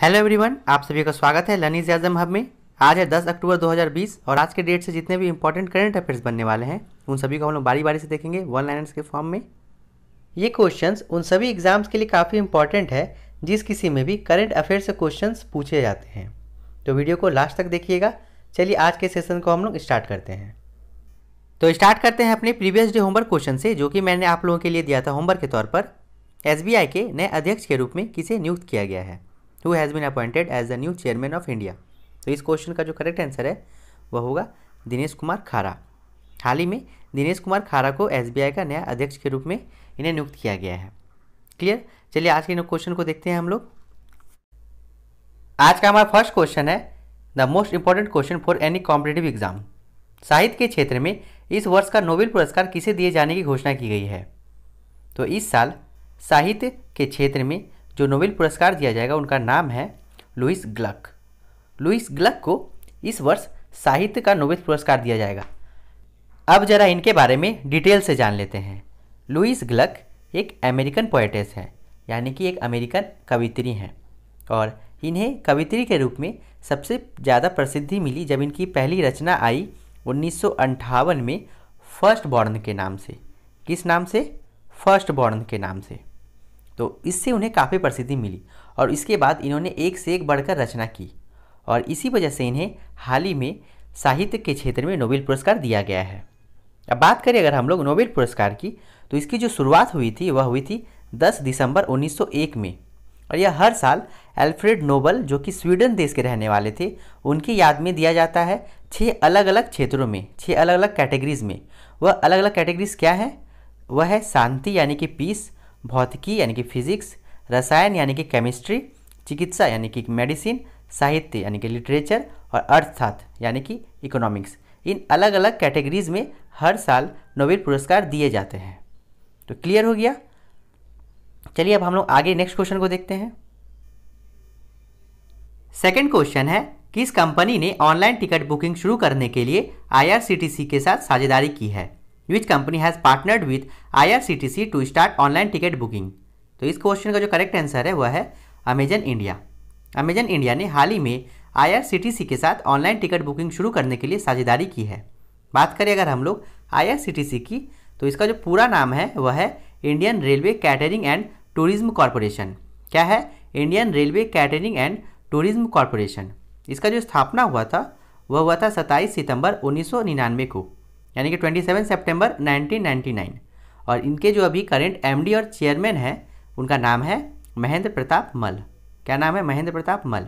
Hello everyone आप सभी का स्वागत है लनीज आजम हब में आज है 10 अक्टूबर 2020 और आज के डेट से जितने भी इंपॉर्टेंट करंट अफेयर्स बनने वाले हैं उन सभी को हम लोग बारी बारी से देखेंगे वन लाइनर्स के फॉर्म में ये क्वेश्चंस उन सभी एग्जाम्स के लिए काफ़ी इंपॉर्टेंट है जिस किसी में भी करंट अफेयर से क्वेश्चन पूछे जाते हैं तो वीडियो को लास्ट तक देखिएगा चलिए आज के सेशन को हम लोग स्टार्ट करते हैं तो स्टार्ट करते हैं अपने प्रीवियस डे होमवर्क क्वेश्चन से जो कि मैंने आप लोगों के लिए दिया था होमवर्क के तौर पर एस के नए अध्यक्ष के रूप में किसे नियुक्त किया गया है who has been appointed as the new chairman of India तो इस क्वेश्चन का जो करेक्ट आंसर है वह होगा दिनेश कुमार खारा हाल ही में दिनेश कुमार खारा को एस का नया अध्यक्ष के रूप में इन्हें नियुक्त किया गया है क्लियर चलिए आज के क्वेश्चन को देखते हैं हम लोग आज का हमारा फर्स्ट क्वेश्चन है the most important question for any competitive exam साहित्य के क्षेत्र में इस वर्ष का नोबेल पुरस्कार किसे दिए जाने की घोषणा की गई है तो इस साल साहित्य के क्षेत्र में जो नोबेल पुरस्कार दिया जाएगा उनका नाम है लुइस ग्लक लुइस ग्लक को इस वर्ष साहित्य का नोबेल पुरस्कार दिया जाएगा अब जरा इनके बारे में डिटेल से जान लेते हैं लुइस ग्लक एक अमेरिकन पोइटेस हैं यानी कि एक अमेरिकन कवित्री हैं और इन्हें कवित्री के रूप में सबसे ज़्यादा प्रसिद्धि मिली जब इनकी पहली रचना आई उन्नीस में फर्स्ट बॉर्न के नाम से किस नाम से फर्स्ट बॉर्न के नाम से तो इससे उन्हें काफ़ी प्रसिद्धि मिली और इसके बाद इन्होंने एक से एक बढ़कर रचना की और इसी वजह से इन्हें हाल ही में साहित्य के क्षेत्र में नोबेल पुरस्कार दिया गया है अब बात करें अगर हम लोग नोबेल पुरस्कार की तो इसकी जो शुरुआत हुई थी वह हुई थी 10 दिसंबर 1901 में और यह हर साल एल्फ्रेड नोबल जो कि स्वीडन देश के रहने वाले थे उनकी याद में दिया जाता है छः अलग अलग क्षेत्रों में छः अलग अलग कैटेगरीज में वह अलग अलग कैटेगरीज क्या है वह है शांति यानी कि पीस भौतिकी यानी कि फिजिक्स रसायन यानी कि केमिस्ट्री चिकित्सा यानी कि मेडिसिन साहित्य यानी कि लिटरेचर और अर्थशास्त्र यानी कि इकोनॉमिक्स इन अलग अलग कैटेगरीज में हर साल नोबेल पुरस्कार दिए जाते हैं तो क्लियर हो गया चलिए अब हम लोग आगे नेक्स्ट क्वेश्चन को देखते हैं सेकेंड क्वेश्चन है किस कंपनी ने ऑनलाइन टिकट बुकिंग शुरू करने के लिए आईआरसीटीसी के साथ साझेदारी की है which company has partnered with C to start online ticket booking तो इस क्वेश्चन का जो करेक्ट आंसर है वह है अमेजन इंडिया अमेजन इंडिया ने हाल ही में सी के साथ ऑनलाइन टिकट बुकिंग शुरू करने के लिए साझेदारी की है बात करें अगर हम लोग सी की तो इसका जो पूरा नाम है वह है Indian railway catering and tourism corporation क्या है Indian railway catering and tourism corporation इसका जो स्थापना हुआ था वह हुआ था 27 सितंबर 1999 को यानी कि 27 सितंबर 1999 और इनके जो अभी करंट एमडी और चेयरमैन हैं उनका नाम है महेंद्र प्रताप मल क्या नाम है महेंद्र प्रताप मल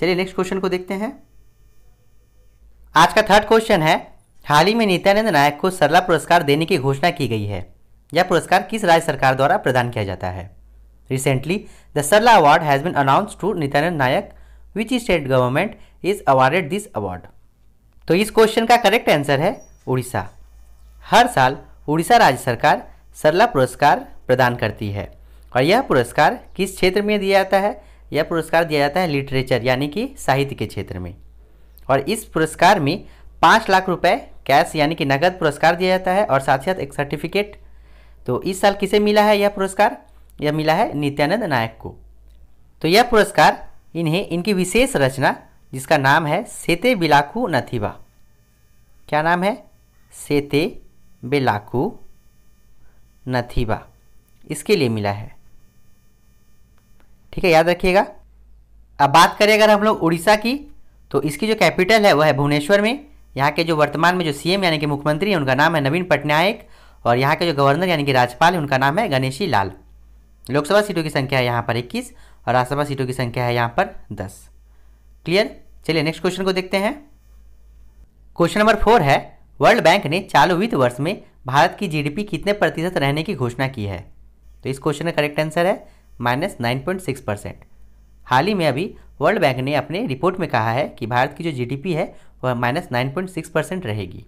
चलिए नेक्स्ट क्वेश्चन को देखते हैं आज का थर्ड क्वेश्चन है हाल ही में नित्यानंद नायक को सरला पुरस्कार देने की घोषणा की गई है यह पुरस्कार किस राज्य सरकार द्वारा प्रदान किया जाता है recently the Sarala award has been announced to Nityananda Nayak which state government is awarded this award तो इस क्वेश्चन का करेक्ट आंसर है उड़ीसा हर साल उड़ीसा राज्य सरकार सरला पुरस्कार प्रदान करती है और यह पुरस्कार किस क्षेत्र में दिया जाता है यह पुरस्कार दिया जाता है लिटरेचर यानी कि साहित्य के क्षेत्र में और इस पुरस्कार में पाँच लाख रुपए कैश यानी कि नगद पुरस्कार दिया जाता है और साथ ही साथ एक सर्टिफिकेट तो इस साल किसे मिला है यह पुरस्कार यह मिला है नित्यानंद नायक को तो यह पुरस्कार इन्हें इनकी विशेष रचना जिसका नाम है सेते बिलाखू नथीबा क्या नाम है से ते बेलाकू नथीबा इसके लिए मिला है ठीक है याद रखिएगा अब बात करें अगर हम लोग उड़ीसा की तो इसकी जो कैपिटल है वह है भुवनेश्वर में यहाँ के जो वर्तमान में जो सीएम यानी कि मुख्यमंत्री हैं उनका नाम है नवीन पटनायक और यहाँ के जो गवर्नर यानी कि राज्यपाल है उनका नाम है गणेशी लाल लोकसभा सीटों की संख्या है यहाँ पर इक्कीस और राज्यसभा सीटों की संख्या है यहाँ पर दस क्लियर चलिए नेक्स्ट क्वेश्चन को देखते हैं क्वेश्चन नंबर फोर है वर्ल्ड बैंक ने चालू वित्त वर्ष में भारत की जीडीपी कितने प्रतिशत रहने की घोषणा की है तो इस क्वेश्चन का करेक्ट आंसर है minus nine point six percent हाल ही में अभी वर्ल्ड बैंक ने अपने रिपोर्ट में कहा है कि भारत की जो जीडीपी है वह minus nine point six percent रहेगी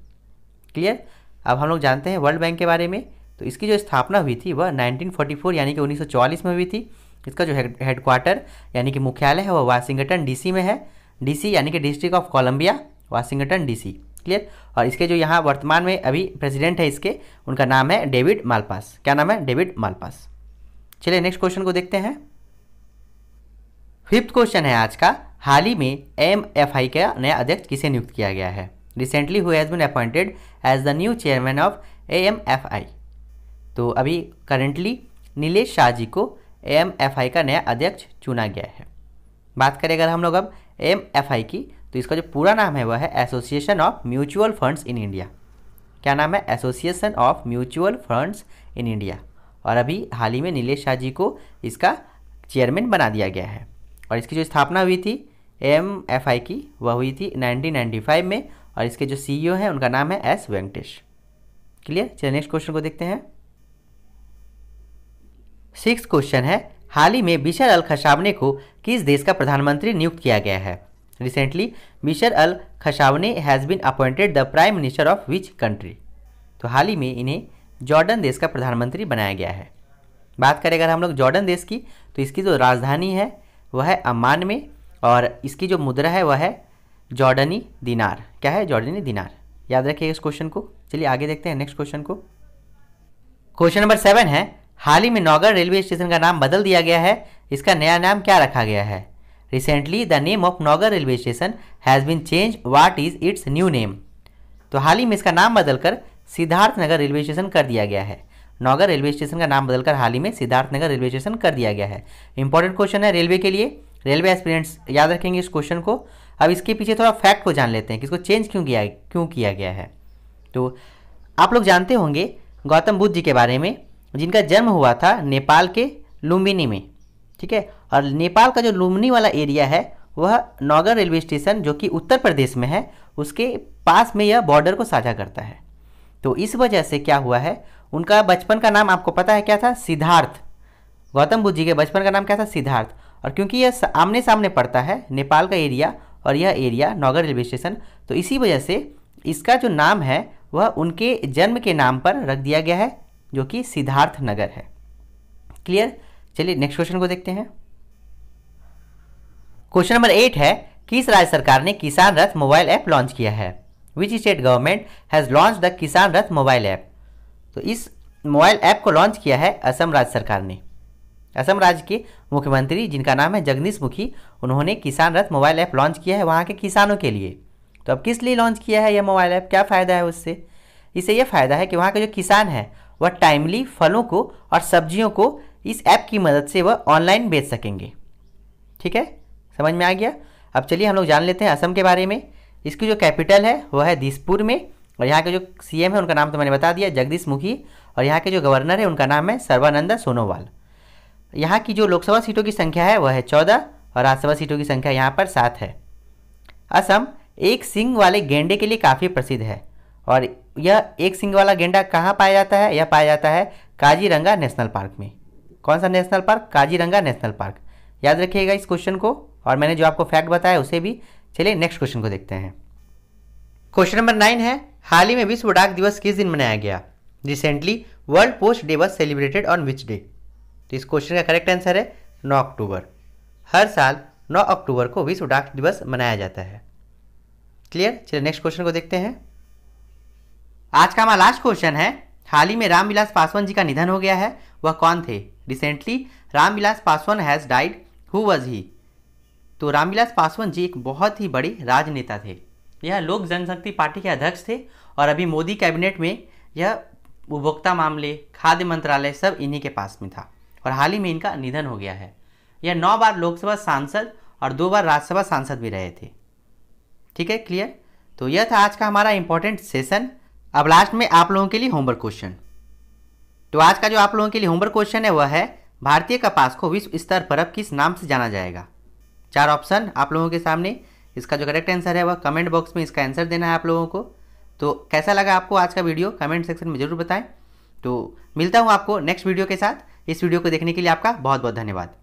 क्लियर अब हम लोग जानते हैं वर्ल्ड बैंक के बारे में तो इसकी जो स्थापना हुई थी वह 1944 यानी कि 1944 में हुई थी इसका जो हेडक्वार्टर यानी कि मुख्यालय है वह वाशिंगटन डीसी में है डीसी यानी कि district of Columbia Washington DC clear और इसके जो यहाँ वर्तमान में अभी प्रेसिडेंट है इसके उनका नाम है डेविड मालपास क्या नाम है डेविड मालपास चलिए नेक्स्ट क्वेश्चन को देखते हैं फिफ्थ क्वेश्चन है आज का हाल ही में एम एफ आई का नया अध्यक्ष किसे नियुक्त किया गया है recently who's been appointed as the new chairman of A M F I तो अभी करेंटली नीलेश शाह जी को ए एम एफ आई का नया अध्यक्ष चुना गया है बात करें अगर हम लोग अब एम एफ आई की तो इसका जो पूरा नाम है वह है association of mutual funds in India क्या नाम है association of mutual funds in India और अभी हाल ही में नीलेश शाह जी को इसका चेयरमैन बना दिया गया है और इसकी जो स्थापना हुई थी एम एफ आई की वह हुई थी 1995 में और इसके जो सीईओ e हैं उनका नाम है एस वेंकटेश क्लियर चलिए नेक्स्ट क्वेश्चन को देखते हैं सिक्स क्वेश्चन है हाल ही में बिशर अल खशाबने को किस देश का प्रधानमंत्री नियुक्त किया गया है Recently, Bisher al Khasawneh has been appointed the Prime Minister of which country? तो हाल ही में इन्हें जॉर्डन देश का प्रधानमंत्री बनाया गया है बात करें अगर हम लोग जॉर्डन देश की तो इसकी जो राजधानी है वह है अम्मान में और इसकी जो मुद्रा है वह है जॉर्डनी दिनार क्या है जॉर्डनी दिनार याद रखिए इस क्वेश्चन को चलिए आगे देखते हैं नेक्स्ट क्वेश्चन को क्वेश्चन नंबर सेवन है हाल ही में नौगढ़ रेलवे स्टेशन का नाम बदल दिया गया है इसका नया नाम क्या रखा गया है Recently, the name of Naugar railway station has been changed. What is its new name? तो हाल ही में इसका नाम बदलकर सिद्धार्थ नगर रेलवे स्टेशन कर दिया गया है नौगर रेलवे स्टेशन का नाम बदलकर हाल ही में सिद्धार्थ नगर रेलवे स्टेशन कर दिया गया है इंपॉर्टेंट क्वेश्चन है रेलवे के लिए रेलवे एक्सपीरियंस याद रखेंगे इस क्वेश्चन को अब इसके पीछे थोड़ा फैक्ट को जान लेते हैं कि इसको चेंज क्यों किया क्यों किया गया है तो आप लोग जानते होंगे गौतम बुद्ध जी के बारे में जिनका जन्म हुआ था नेपाल के लुम्बिनी में ठीक है और नेपाल का जो लुमनी वाला एरिया है वह नौगर रेलवे स्टेशन जो कि उत्तर प्रदेश में है उसके पास में यह बॉर्डर को साझा करता है तो इस वजह से क्या हुआ है उनका बचपन का नाम आपको पता है क्या था सिद्धार्थ गौतम बुद्ध जी के बचपन का नाम क्या था सिद्धार्थ और क्योंकि यह आमने सामने पड़ता है नेपाल का एरिया और यह एरिया नौगर रेलवे स्टेशन तो इसी वजह से इसका जो नाम है वह उनके जन्म के नाम पर रख दिया गया है जो कि सिद्धार्थ नगर है क्लियर चलिए नेक्स्ट क्वेश्चन को देखते हैं क्वेश्चन नंबर एट है किस राज्य सरकार ने किसान रथ मोबाइल ऐप लॉन्च किया है which state government has launch the Kisan Rath mobile app तो इस मोबाइल ऐप को लॉन्च किया है असम राज्य सरकार ने असम राज्य के मुख्यमंत्री जिनका नाम है जगदीश मुखी उन्होंने किसान रथ मोबाइल ऐप लॉन्च किया है वहाँ के किसानों के लिए तो अब किस लिए लॉन्च किया है यह मोबाइल ऐप क्या फ़ायदा है उससे इसे यह फ़ायदा है कि वहाँ के जो किसान हैं वह टाइमली फलों को और सब्जियों को इस ऐप की मदद से वह ऑनलाइन बेच सकेंगे ठीक है समझ में आ गया अब चलिए हम लोग जान लेते हैं असम के बारे में इसकी जो कैपिटल है वह है दिसपुर में और यहाँ के जो सी है उनका नाम तो मैंने बता दिया जगदीश मुखी और यहाँ के जो गवर्नर है उनका नाम है सर्वानंद सोनोवाल यहाँ की जो लोकसभा सीटों की संख्या है वह है चौदह और राज्यसभा सीटों की संख्या यहाँ पर सात है असम एक सिंग वाले गेंडे के लिए काफ़ी प्रसिद्ध है और यह एक सिंग वाला गेंडा कहाँ पाया जाता है यह पाया जाता है काजीरंगा नेशनल पार्क में कौन सा national park Kaziranga national park याद रखिएगा इस क्वेश्चन को और मैंने जो आपको फैक्ट बताया उसे भी चलिए नेक्स्ट क्वेश्चन को देखते हैं क्वेश्चन नंबर नाइन है हाल ही में विश्व डाक दिवस किस दिन मनाया गया recently world post day was celebrated on which day तो इस क्वेश्चन का करेक्ट आंसर है नौ अक्टूबर हर साल नौ अक्टूबर को विश्व डाक दिवस मनाया जाता है क्लियर चलिए नेक्स्ट क्वेश्चन को देखते हैं आज का हमारा लास्ट क्वेश्चन है हाल ही में रामविलास पासवान जी का निधन हो गया है वह कौन थे recently Ram Vilas Paswan has died who was he तो रामविलास पासवान जी एक बहुत ही बड़े राजनेता थे यह लोक जनशक्ति पार्टी के अध्यक्ष थे और अभी मोदी कैबिनेट में यह उपभोक्ता मामले खाद्य मंत्रालय सब इन्हीं के पास में था और हाल ही में इनका निधन हो गया है यह नौ बार लोकसभा सांसद और दो बार राज्यसभा सांसद भी रहे थे ठीक है क्लियर तो यह था आज का हमारा इंपॉर्टेंट सेशन अब लास्ट में आप लोगों के लिए होमवर्क क्वेश्चन तो आज का जो आप लोगों के लिए होमवर्क क्वेश्चन है वह है भारतीय कपास को विश्व स्तर पर अब किस नाम से जाना जाएगा चार ऑप्शन आप लोगों के सामने इसका जो करेक्ट आंसर है वह कमेंट बॉक्स में इसका आंसर देना है आप लोगों को तो कैसा लगा आपको आज का वीडियो कमेंट सेक्शन में ज़रूर बताएं तो मिलता हूँ आपको नेक्स्ट वीडियो के साथ इस वीडियो को देखने के लिए आपका बहुत बहुत धन्यवाद